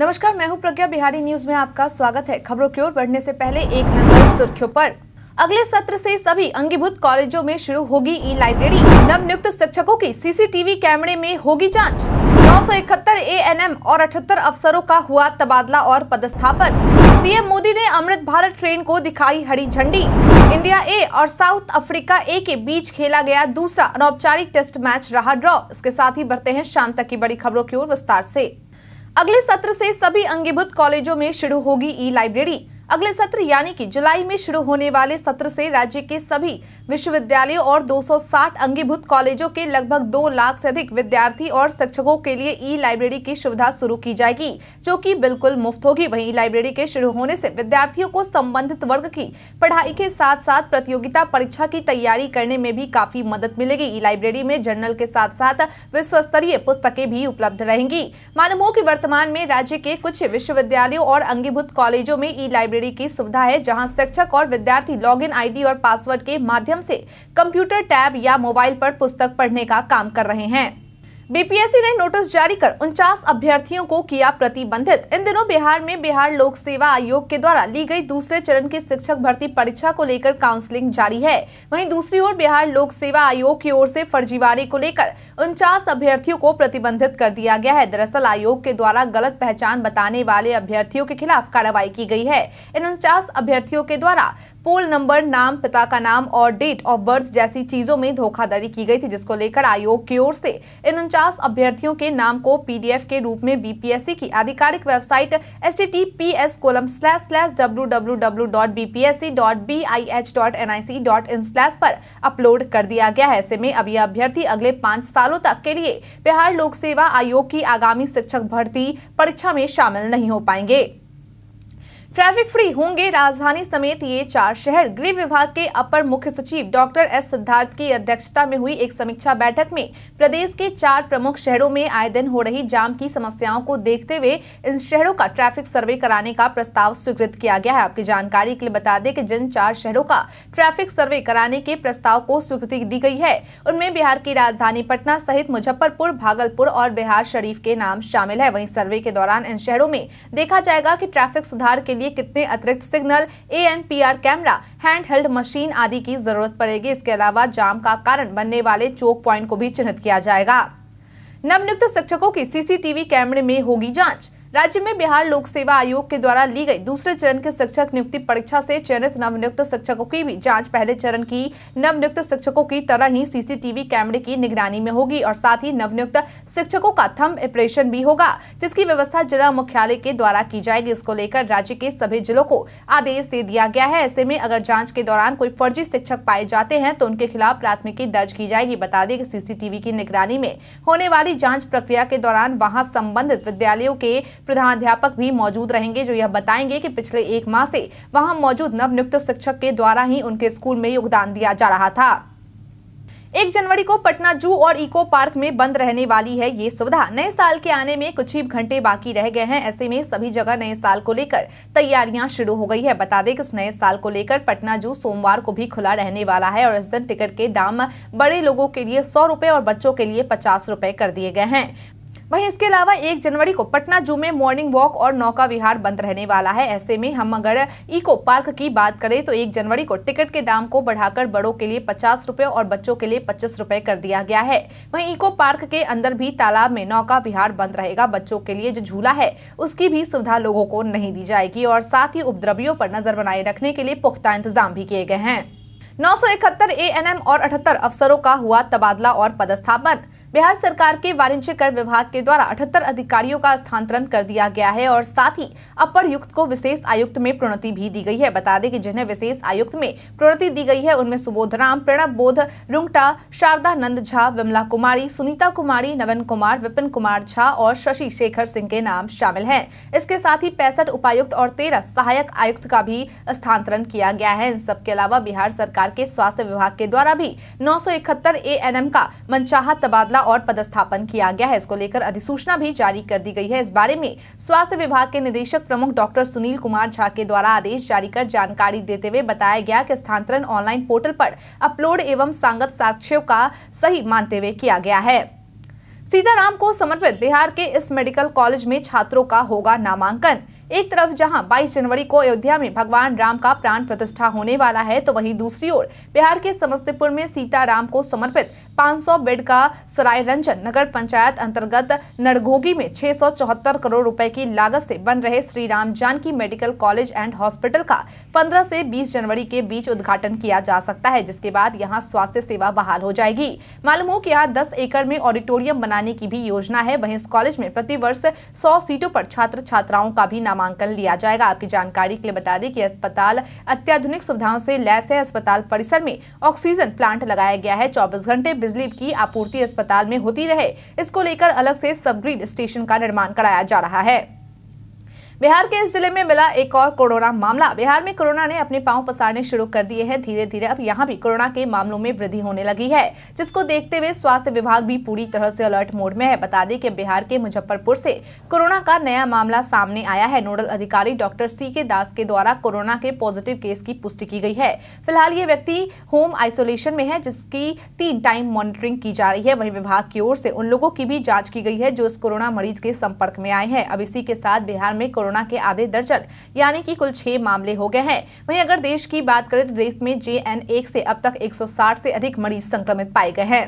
नमस्कार मैं हूं प्रज्ञा बिहारी न्यूज में आपका स्वागत है खबरों की ओर बढ़ने से पहले एक नजर सुर्खियों पर अगले सत्र से सभी अंगीभूत कॉलेजों में शुरू होगी ई लाइब्रेरी नव नियुक्त शिक्षकों की सीसीटीवी कैमरे में होगी जांच नौ सौ इकहत्तर ए एन एम और अठहत्तर अफसरों का हुआ तबादला और पदस्थापन पीएम मोदी ने अमृत भारत ट्रेन को दिखाई हरी झंडी इंडिया ए और साउथ अफ्रीका ए के बीच खेला गया दूसरा अनौपचारिक टेस्ट मैच रहा ड्रॉ इसके साथ ही बढ़ते हैं शाम तक की बड़ी खबरों की ओर विस्तार ऐसी अगले सत्र से सभी अंगीभूत कॉलेजों में शुरू होगी ई लाइब्रेरी अगले सत्र यानी कि जुलाई में शुरू होने वाले सत्र से राज्य के सभी विश्वविद्यालयों और 260 अंगीभूत कॉलेजों के लगभग दो लाख से अधिक विद्यार्थी और शिक्षकों के लिए ई लाइब्रेरी की सुविधा शुरू की जाएगी जो कि बिल्कुल मुफ्त होगी वहीं लाइब्रेरी के शुरू होने से विद्यार्थियों को संबंधित वर्ग की पढ़ाई के साथ साथ प्रतियोगिता परीक्षा की तैयारी करने में भी काफी मदद मिलेगी ई लाइब्रेरी में जर्नल के साथ साथ विश्व स्तरीय पुस्तकें भी उपलब्ध रहेंगी मालूम हो की वर्तमान में राज्य के कुछ विश्वविद्यालयों और अंगीभूत कॉलेजों में ई लाइब्रेरी लाइब्रेरी की सुविधा है जहां शिक्षक और विद्यार्थी लॉगिन आईडी और पासवर्ड के माध्यम से कंप्यूटर टैब या मोबाइल पर पुस्तक पढ़ने का काम कर रहे हैं बीपीएससी ने नोटिस जारी कर उनचास अभ्यर्थियों को किया प्रतिबंधित इन दिनों बिहार में बिहार लोक सेवा आयोग के द्वारा ली गई दूसरे चरण की शिक्षक भर्ती परीक्षा को लेकर काउंसलिंग जारी है वहीं दूसरी ओर बिहार लोक सेवा आयोग की ओर से फर्जीवाड़े को लेकर उनचास अभ्यर्थियों को प्रतिबंधित कर दिया गया है दरअसल आयोग के द्वारा गलत पहचान बताने वाले अभ्यर्थियों के खिलाफ कार्रवाई की गयी है इन उनचास अभ्यर्थियों के द्वारा पोल नंबर नाम पिता का नाम और डेट ऑफ बर्थ जैसी चीजों में धोखाधड़ी की गई थी जिसको लेकर आयोग की ओर से इन उनचास अभ्यर्थियों के नाम को पीडीएफ के रूप में बीपीएससी की आधिकारिक website S T T P S colon slash slash W W W dot B P S C dot B I H dot N I C dot in slash पर अपलोड कर दिया गया है ऐसे में अब यह अभ्यर्थी अगले पांच सालों तक के लिए बिहार लोक सेवा आयोग की आगामी शिक्षक भर्ती परीक्षा में शामिल नहीं हो पाएंगे ट्रैफिक फ्री होंगे राजधानी समेत ये चार शहर गृह विभाग के अपर मुख्य सचिव डॉक्टर एस सिद्धार्थ की अध्यक्षता में हुई एक समीक्षा बैठक में प्रदेश के चार प्रमुख शहरों में आए दिन हो रही जाम की समस्याओं को देखते हुए इन शहरों का ट्रैफिक सर्वे कराने का प्रस्ताव स्वीकृत किया गया है आपकी जानकारी के लिए बता दें की जिन चार शहरों का ट्रैफिक सर्वे कराने के प्रस्ताव को स्वीकृति दी गई है उनमें बिहार की राजधानी पटना सहित मुजफ्फरपुर भागलपुर और बिहार शरीफ के नाम शामिल है वही सर्वे के दौरान इन शहरों में देखा जाएगा की ट्रैफिक सुधार के लिए कितने अतिरिक्त signal A N P R camera hand held machine आदि की जरूरत पड़ेगी इसके अलावा जाम का कारण बनने वाले चोक प्वाइंट को भी चिन्हित किया जाएगा नवनियुक्त शिक्षकों की सीसीटीवी कैमरे में होगी जांच राज्य में बिहार लोक सेवा आयोग के द्वारा ली गई दूसरे चरण के शिक्षक नियुक्ति परीक्षा से चयनित नवनियुक्त शिक्षकों की भी जांच पहले चरण की नवनियुक्त शिक्षकों की तरह ही सीसीटीवी कैमरे की निगरानी में होगी और साथ ही नवनियुक्त शिक्षकों का थम ऑपरेशन भी होगा जिसकी व्यवस्था जिला मुख्यालय के द्वारा की जाएगी इसको लेकर राज्य के सभी जिलों को आदेश दे दिया गया है ऐसे में अगर जाँच के दौरान कोई फर्जी शिक्षक पाए जाते हैं तो उनके खिलाफ प्राथमिकी दर्ज की जाएगी बता दें कि सीसीटीवी की निगरानी में होने वाली जाँच प्रक्रिया के दौरान वहाँ संबंधित विद्यालयों के प्रधानाध्यापक भी मौजूद रहेंगे जो यह बताएंगे कि पिछले एक माह से वहां मौजूद नवनियुक्त शिक्षक के द्वारा ही उनके स्कूल में योगदान दिया जा रहा था एक जनवरी को पटना जू और इको पार्क में बंद रहने वाली है ये सुविधा नए साल के आने में कुछ ही घंटे बाकी रह गए हैं ऐसे में सभी जगह नए साल को लेकर तैयारियां शुरू हो गई है बता दें कि इस नए साल को लेकर पटना जू सोमवार को भी खुला रहने वाला है और इस दिन टिकट के दाम बड़े लोगों के लिए सौ और बच्चों के लिए पचास कर दिए गए हैं वहीं इसके अलावा एक जनवरी को पटना जू में मॉर्निंग वॉक और नौका विहार बंद रहने वाला है ऐसे में हम अगर इको पार्क की बात करें तो एक जनवरी को टिकट के दाम को बढ़ाकर बड़ों के लिए पचास रूपए और बच्चों के लिए पच्चीस रूपए कर दिया गया है वहीं इको पार्क के अंदर भी तालाब में नौका विहार बंद रहेगा बच्चों के लिए जो झूला है उसकी भी सुविधा लोगों को नहीं दी जाएगी और साथ ही उपद्रवियों पर नजर बनाए रखने के लिए पुख्ता इंतजाम भी किए गए हैं 971 एएनएम और अठहत्तर अफसरों का हुआ तबादला और पदस्थापन बिहार सरकार के वाणिज्य कर विभाग के द्वारा अठहत्तर अधिकारियों का स्थानांतरण कर दिया गया है और साथ ही अपर युक्त को विशेष आयुक्त में प्रोन्नति भी दी गई है बता दें कि जिन्हें विशेष आयुक्त में प्रोन्नति दी गई है उनमें सुबोध राम प्रणब बोध रुंगटा शारदा नंद झा विमला कुमारी सुनीता कुमारी नवन कुमार विपिन कुमार झा और शशि शेखर सिंह के नाम शामिल है इसके साथ ही पैंसठ उपायुक्त और तेरह सहायक आयुक्त का भी स्थानांतरण किया गया है इन सबके अलावा बिहार सरकार के स्वास्थ्य विभाग के द्वारा भी नौ सौ इकहत्तर का मनचाहा तबादला और पदस्थापन किया गया है इसको लेकर अधिसूचना भी जारी कर दी गई है इस बारे में स्वास्थ्य विभाग के निदेशक प्रमुख डॉक्टर सुनील कुमार झा के द्वारा आदेश जारी कर जानकारी देते हुए बताया गया कि स्थानांतरण ऑनलाइन पोर्टल पर अपलोड एवं सांगत साक्ष्यों का सही मानते हुए किया गया है सीताराम को समर्पित बिहार के इस मेडिकल कॉलेज में छात्रों का होगा नामांकन एक तरफ जहां 22 जनवरी को अयोध्या में भगवान राम का प्राण प्रतिष्ठा होने वाला है तो वहीं दूसरी ओर बिहार के समस्तीपुर में सीता राम को समर्पित 500 बेड का सराय रंजन नगर पंचायत अंतर्गत नरघोगी में छह करोड़ रुपए की लागत से बन रहे Shri Ram Janaki medical college and hospital का 15 से 20 जनवरी के बीच उद्घाटन किया जा सकता है जिसके बाद यहाँ स्वास्थ्य सेवा बहाल हो जाएगी मालूम हो कि यहाँ दस एकड़ में ऑडिटोरियम बनाने की भी योजना है वही इस कॉलेज में प्रति सौ सीटों पर छात्र छात्राओं का भी नाम नामांकन लिया जाएगा आपकी जानकारी के लिए बता दें कि अस्पताल अत्याधुनिक सुविधाओं से लैस है अस्पताल परिसर में ऑक्सीजन प्लांट लगाया गया है चौबीस घंटे बिजली की आपूर्ति अस्पताल में होती रहे इसको लेकर अलग से सबग्रिड स्टेशन का निर्माण कराया जा रहा है बिहार के इस जिले में मिला एक और कोरोना मामला बिहार में कोरोना ने अपने पांव पसारने शुरू कर दिए हैं धीरे धीरे अब यहाँ भी कोरोना के मामलों में वृद्धि होने लगी है जिसको देखते हुए स्वास्थ्य विभाग भी पूरी तरह से अलर्ट मोड में है बता दें कि बिहार के मुजफ्फरपुर से कोरोना का नया मामला सामने आया है नोडल अधिकारी डॉक्टर सी के दास के द्वारा कोरोना के पॉजिटिव केस की पुष्टि की गई है फिलहाल ये व्यक्ति होम आइसोलेशन में है जिसकी तीन टाइम मॉनिटरिंग की जा रही है वही विभाग की ओर से उन लोगों की भी जाँच की गई है जो इस कोरोना मरीज के संपर्क में आए हैं अब इसी के साथ बिहार में कोरोना कोरोना के आधे दर्जन यानी कि कुल छह मामले हो गए हैं वहीं अगर देश की बात करें तो देश में जे एक से अब तक 160 से अधिक मरीज संक्रमित पाए गए हैं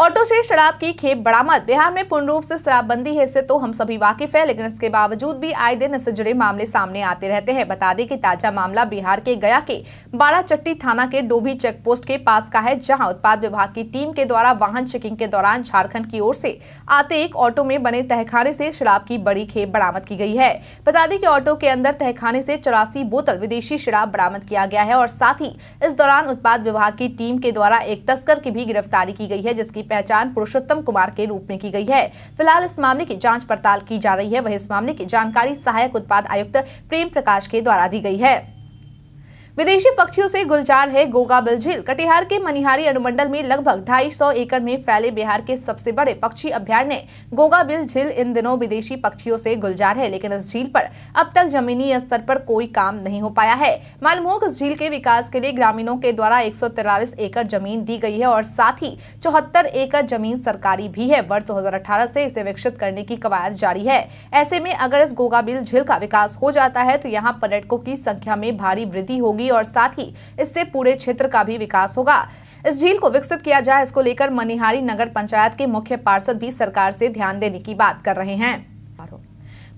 ऑटो से शराब की खेप बरामद बिहार में पूर्ण रूप से शराबबंदी है इससे तो हम सभी वाकिफ है लेकिन इसके बावजूद भी आए दिन इससे जुड़े मामले सामने आते रहते हैं बता दें कि ताजा मामला बिहार के गया के बाराचट्टी थाना के डोभी चेक पोस्ट के पास का है जहां उत्पाद विभाग की टीम के द्वारा वाहन चेकिंग के दौरान झारखण्ड की ओर से आते एक ऑटो में बने तहखाने से शराब की बड़ी खेप बरामद की गई है बता दें कि ऑटो के अंदर तहखाने से चौरासी बोतल विदेशी शराब बरामद किया गया है और साथ ही इस दौरान उत्पाद विभाग की टीम के द्वारा एक तस्कर की भी गिरफ्तारी की गई है जिसकी पहचान पुरुषोत्तम कुमार के रूप में की गई है फिलहाल इस मामले की जाँच पड़ताल की जा रही है वही इस मामले की जानकारी सहायक उत्पाद आयुक्त प्रेम प्रकाश के द्वारा दी गई है विदेशी पक्षियों से गुलजार है बिल झील कटिहार के मनिहारी अनुमंडल में लगभग 250 एकड़ में फैले बिहार के सबसे बड़े पक्षी अभ्यारण्य बिल झील इन दिनों विदेशी पक्षियों से गुलजार है लेकिन इस झील पर अब तक जमीनी स्तर पर कोई काम नहीं हो पाया है मालमोह इस झील के विकास के लिए ग्रामीणों के द्वारा एक एकड़ जमीन दी गई है और साथ ही चौहत्तर एकड़ जमीन सरकारी भी है वर्ष दो हजार इसे विकसित करने की कवायद जारी है ऐसे में अगर इस गोगाबिल झील का विकास हो जाता है तो यहाँ पर्यटकों की संख्या में भारी वृद्धि होगी होगी और साथ ही इससे पूरे क्षेत्र का भी विकास होगा इस झील को विकसित किया जाए इसको लेकर मनिहारी नगर पंचायत के मुख्य पार्षद भी सरकार से ध्यान देने की बात कर रहे हैं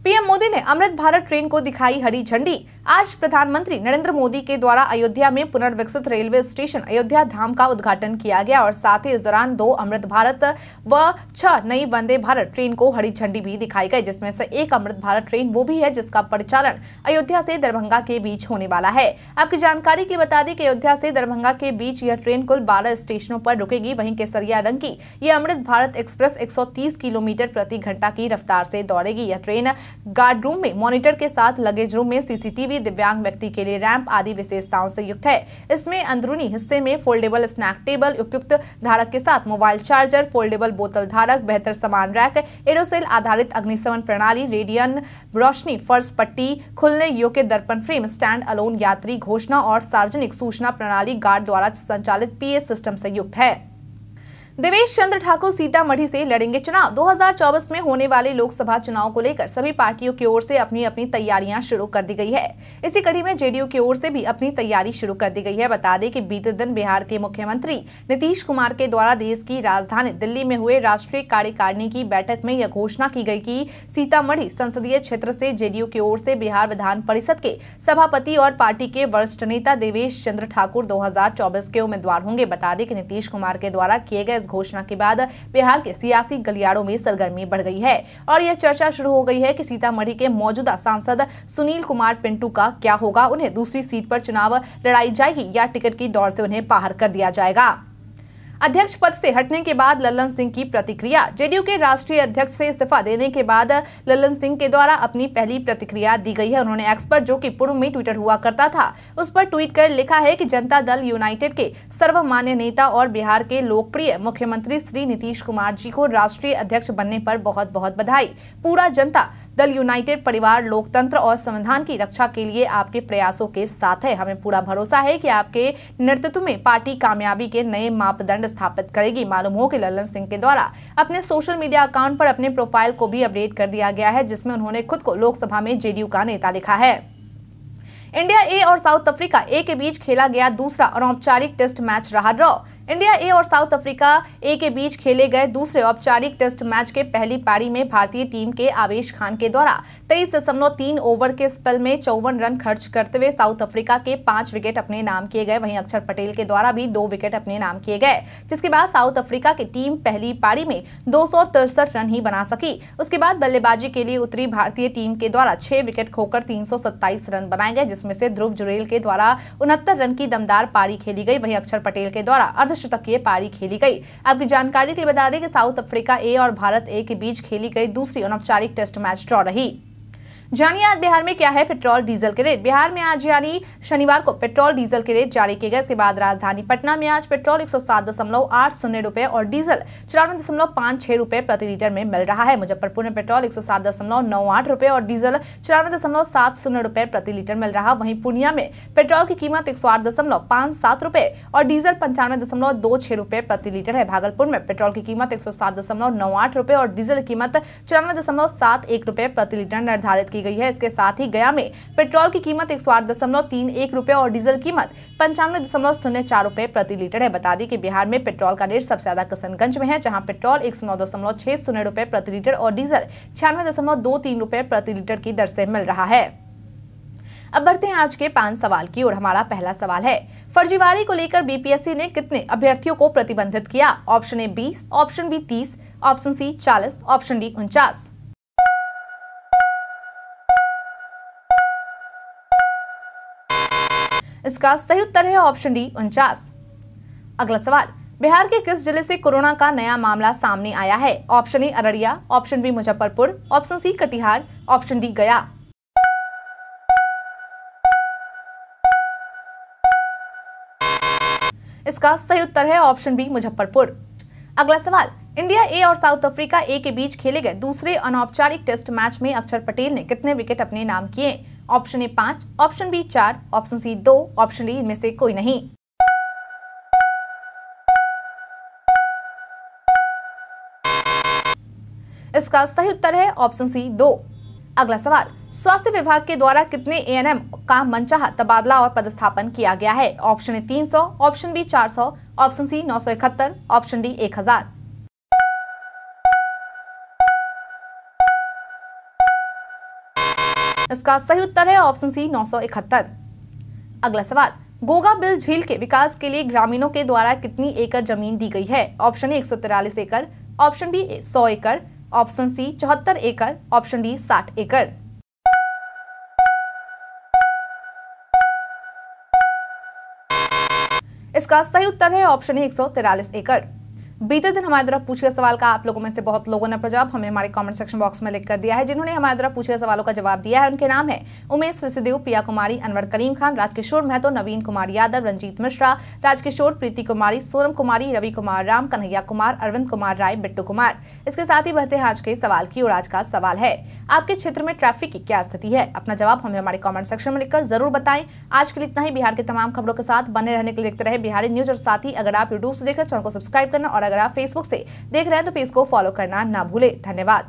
पीएम मोदी ने अमृत भारत ट्रेन को दिखाई हरी झंडी आज प्रधानमंत्री नरेंद्र मोदी के द्वारा अयोध्या में पुनर्विकसित रेलवे स्टेशन अयोध्या धाम का उद्घाटन किया गया और साथ ही इस दौरान दो अमृत भारत व छह नई वंदे भारत ट्रेन को हरी झंडी भी दिखाई गई जिसमें से एक अमृत भारत ट्रेन वो भी है जिसका परिचालन अयोध्या से दरभंगा के बीच होने वाला है आपकी जानकारी के लिए बता दें कि अयोध्या से दरभंगा के बीच यह ट्रेन कुल बारह स्टेशनों पर रुकेगी वही केसरिया रंग की यह अमृत भारत एक्सप्रेस एक किलोमीटर प्रति घंटा की रफ्तार से दौड़ेगी यह ट्रेन गार्ड रूम में मॉनिटर के साथ लगेज रूम में सीसीटीवी दिव्यांग व्यक्ति के लिए रैंप आदि विशेषताओं से युक्त है इसमें अंदरूनी हिस्से में फोल्डेबल स्नैक टेबल उपयुक्त धारक के साथ मोबाइल चार्जर फोल्डेबल बोतल धारक बेहतर सामान रैक एरोसेल आधारित अग्निशमन प्रणाली रेडियन रोशनी फर्श पट्टी खुलने योग्य दर्पण फ्रेम स्टैंड अलोन यात्री घोषणा और सार्वजनिक सूचना प्रणाली गार्ड द्वारा संचालित पीए सिस्टम से युक्त है देवेश चंद्र ठाकुर सीतामढ़ी से लड़ेंगे चुनाव 2024 में होने वाले लोकसभा चुनाव को लेकर सभी पार्टियों की ओर से अपनी अपनी तैयारियां शुरू कर दी गई है इसी कड़ी में जेडीयू की ओर से भी अपनी तैयारी शुरू कर दी गई है बता दें कि बीते दिन बिहार के मुख्यमंत्री नीतीश कुमार के द्वारा देश की राजधानी दिल्ली में हुए राष्ट्रीय कार्यकारिणी की बैठक में यह घोषणा की गयी की सीतामढ़ी संसदीय क्षेत्र से जेडीयू की ओर से बिहार विधान परिषद के सभापति और पार्टी के वरिष्ठ नेता देवेश चंद्र ठाकुर दो के उम्मीदवार होंगे बता दें की नीतीश कुमार के द्वारा किए गए घोषणा के बाद बिहार के सियासी गलियारों में सरगर्मी बढ़ गई है और यह चर्चा शुरू हो गई है कि सीतामढ़ी के मौजूदा सांसद सुनील कुमार पिंटू का क्या होगा उन्हें दूसरी सीट पर चुनाव लड़ाई जाएगी या टिकट की दौड़ से उन्हें बाहर कर दिया जाएगा अध्यक्ष पद से हटने के बाद लल्लन सिंह की प्रतिक्रिया जेडीयू के राष्ट्रीय अध्यक्ष से इस्तीफा देने के बाद लल्लन सिंह के द्वारा अपनी पहली प्रतिक्रिया दी गई है उन्होंने एक्सपर्ट जो कि पूर्व में ट्विटर हुआ करता था उस पर ट्वीट कर लिखा है कि जनता दल यूनाइटेड के सर्वमान्य नेता और बिहार के लोकप्रिय मुख्यमंत्री श्री नीतीश कुमार जी को राष्ट्रीय अध्यक्ष बनने पर बहुत बहुत बधाई पूरा जनता दल यूनाइटेड परिवार लोकतंत्र और संविधान की रक्षा के लिए आपके प्रयासों के साथ है हमें पूरा भरोसा है कि आपके नेतृत्व में पार्टी कामयाबी के नए मापदंड स्थापित करेगी मालूम हो कि ललन सिंह के द्वारा अपने सोशल मीडिया अकाउंट पर अपने प्रोफाइल को भी अपडेट कर दिया गया है जिसमें उन्होंने खुद को लोकसभा में जेडीयू का नेता लिखा है इंडिया ए और साउथ अफ्रीका ए के बीच खेला गया दूसरा अनौपचारिक टेस्ट मैच रहा ड्रॉ इंडिया ए और साउथ अफ्रीका ए के बीच खेले गए दूसरे औपचारिक टेस्ट मैच के पहली पारी में भारतीय टीम के आवेश खान के द्वारा तेईस दशमलव तीन ओवर के स्पेल में चौवन रन खर्च करते हुए साउथ अफ्रीका के पांच विकेट अपने नाम किए गए वहीं अक्षर पटेल के द्वारा भी दो विकेट अपने नाम किए गए जिसके बाद साउथ अफ्रीका की टीम पहली पारी में दो रन ही बना सकी उसके बाद बल्लेबाजी के लिए उतरी भारतीय टीम के द्वारा छह विकेट खोकर तीन रन बनाए गए जिसमें से ध्रुव जुरेल के द्वारा उनहत्तर रन की दमदार पारी खेली गई वहीं अक्षर पटेल के द्वारा अर्ध तक ये पारी खेली गई आपकी जानकारी के लिए बता दें कि साउथ अफ्रीका ए और भारत ए के बीच खेली गई दूसरी अनौपचारिक टेस्ट मैच ड्रॉ रही जानिए आज बिहार में क्या है पेट्रोल डीजल के रेट बिहार में आज यानी शनिवार को पेट्रोल डीजल के रेट जारी किए गए इसके बाद राजधानी पटना में आज पेट्रोल एक सौ रुपए और डीजल चौरानवे दशमलव पांच छह रुपए प्रति लीटर में मिल रहा है मुजफ्फरपुर में पेट्रोल एक रुपए और डीजल चौरानवे दशमलव सात शून्य रुपए प्रति लीटर मिल रहा वहीं पूर्णिया में पेट्रोल की कीमत एक रुपए और डीजल पंचानवे दशमलव दो छह रुपए प्रति लीटर है भागलपुर में पेट्रोल की कीमत एक रुपए और डीजल की कीमत चौरानवे दशमलव सात एक रुपए प्रति लीटर निर्धारित की की गई है इसके साथ ही गया में पेट्रोल की कीमत एक सौ आठ दशमलव तीन एक और डीजल कीमत पंचानवे दशमलव शून्य चार रूपए प्रति लीटर है बता दी कि बिहार में पेट्रोल का रेट सबसे ज्यादा किशनगंज में है जहां पेट्रोल एक सौ नौ दशमलव छह शून्य प्रति लीटर और डीजल छियानवे दशमलव दो तीन रूपए प्रति लीटर की दर से मिल रहा है अब बढ़ते हैं आज के पांच सवाल की और हमारा पहला सवाल है फर्जीवाड़े को लेकर बीपीएससी ने कितने अभ्यर्थियों को प्रतिबंधित किया ऑप्शन ए बीस ऑप्शन बी तीस ऑप्शन सी चालीस ऑप्शन डी उनचास इसका सही उत्तर है ऑप्शन डी उनचास अगला सवाल बिहार के किस जिले से कोरोना का नया मामला सामने आया है option A Araria option B Muzaffarpur option C Katihar option D Gaya इसका सही उत्तर है ऑप्शन बी मुजफ्फरपुर अगला सवाल इंडिया ए और साउथ अफ्रीका ए के बीच खेले गए दूसरे अनौपचारिक टेस्ट मैच में अक्षर पटेल ने कितने विकेट अपने नाम किए ऑप्शन ए पांच ऑप्शन बी चार ऑप्शन सी दो ऑप्शन डी इनमें से कोई नहीं इसका सही उत्तर है ऑप्शन सी दो अगला सवाल स्वास्थ्य विभाग के द्वारा कितने ए का मनचाह तबादला और पदस्थापन किया गया है option A 300, option B 400, option C नौ ऑप्शन डी 1000 इसका सही उत्तर है ऑप्शन सी नौ अगला सवाल गोगा बिल झील के विकास के लिए ग्रामीणों के द्वारा कितनी एकड़ जमीन दी गई है ऑप्शन ए एक एकड़ ऑप्शन बी 100 एकड़ ऑप्शन सी चौहत्तर एकड़ ऑप्शन डी 60 एकड़ इसका सही उत्तर है ऑप्शन ए एक एकड़ बीते दिन हमारे द्वारा पूछे गए सवाल का आप लोगों में से बहुत लोगों ने प्रजाप हमें हमारे कमेंट सेक्शन बॉक्स में लिख कर दिया है जिन्होंने हमारे द्वारा पूछे गए सवालों का जवाब दिया है उनके नाम है उमेश सिसदेव प्रिया कुमारी अनवर करीम खान राजकिशोर महतो नवीन कुमार यादव रंजीत मिश्रा राजकिशोर प्रीति कुमारी सोनम कुमारी रवि कुमार राम कन्हैया कुमार अरविंद कुमार राय बिट्टू कुमार इसके साथ ही बढ़ते हैं आज के सवाल की और आज का सवाल है आपके क्षेत्र में ट्रैफिक की क्या स्थिति है अपना जवाब हमें हमारे कॉमेंट सेक्शन में लिखकर जरूर बताएं आज के लिए इतना ही बिहार के तमाम खबरों के साथ बने रहने के लिए देखते रहे बिहारी न्यूज और साथ ही अगर आप यूट्यूब से देख रहे चैनल को सब्सक्राइब करना और अगर आप फेसबुक से देख रहे हैं तो पेज को फॉलो करना ना भूले धन्यवाद